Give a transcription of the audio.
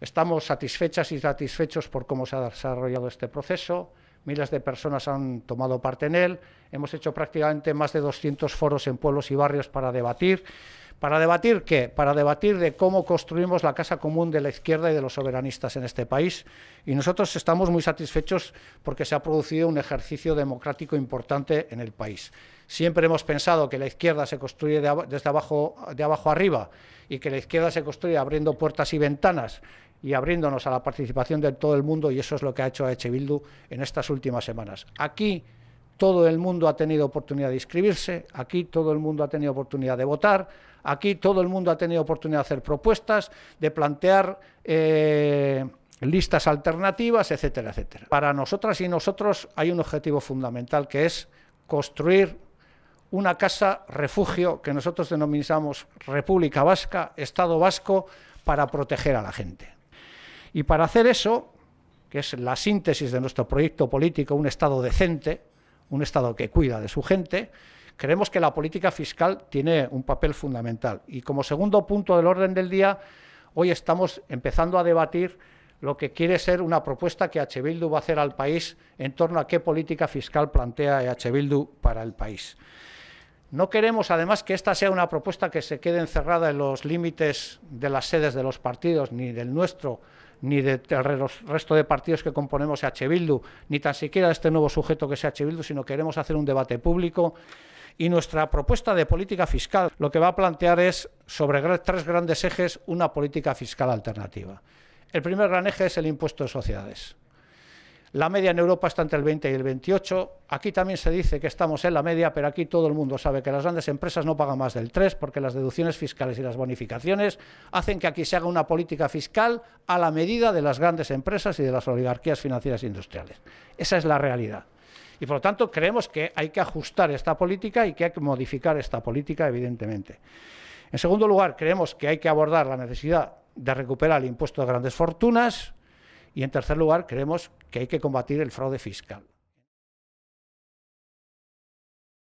Estamos satisfechas y satisfechos por cómo se ha desarrollado este proceso. Miles de personas han tomado parte en él. Hemos hecho prácticamente más de 200 foros en pueblos y barrios para debatir. ¿Para debatir qué? Para debatir de cómo construimos la casa común de la izquierda y de los soberanistas en este país. Y nosotros estamos muy satisfechos porque se ha producido un ejercicio democrático importante en el país. Siempre hemos pensado que la izquierda se construye desde abajo, de abajo arriba y que la izquierda se construye abriendo puertas y ventanas y abriéndonos a la participación de todo el mundo y eso es lo que ha hecho H. Bildu en estas últimas semanas. Aquí todo el mundo ha tenido oportunidad de inscribirse, aquí todo el mundo ha tenido oportunidad de votar, aquí todo el mundo ha tenido oportunidad de hacer propuestas, de plantear eh, listas alternativas, etcétera, etcétera. Para nosotras y nosotros hay un objetivo fundamental que es construir una casa refugio que nosotros denominamos República Vasca, Estado Vasco, para proteger a la gente. Y para hacer eso, que es la síntesis de nuestro proyecto político, un Estado decente, un Estado que cuida de su gente, creemos que la política fiscal tiene un papel fundamental. Y como segundo punto del orden del día, hoy estamos empezando a debatir lo que quiere ser una propuesta que H. Bildu va a hacer al país en torno a qué política fiscal plantea H. Bildu para el país. No queremos, además, que esta sea una propuesta que se quede encerrada en los límites de las sedes de los partidos, ni del nuestro, ni del resto de partidos que componemos H. Bildu, ni tan siquiera de este nuevo sujeto que es H. Bildu, sino queremos hacer un debate público. Y nuestra propuesta de política fiscal lo que va a plantear es, sobre tres grandes ejes, una política fiscal alternativa. El primer gran eje es el impuesto de sociedades. La media en Europa está entre el 20 y el 28. Aquí también se dice que estamos en la media, pero aquí todo el mundo sabe que las grandes empresas no pagan más del 3 porque las deducciones fiscales y las bonificaciones hacen que aquí se haga una política fiscal a la medida de las grandes empresas y de las oligarquías financieras e industriales. Esa es la realidad. Y por lo tanto creemos que hay que ajustar esta política y que hay que modificar esta política, evidentemente. En segundo lugar, creemos que hay que abordar la necesidad de recuperar el impuesto de grandes fortunas, y en tercer lugar, creemos que hay que combatir el fraude fiscal.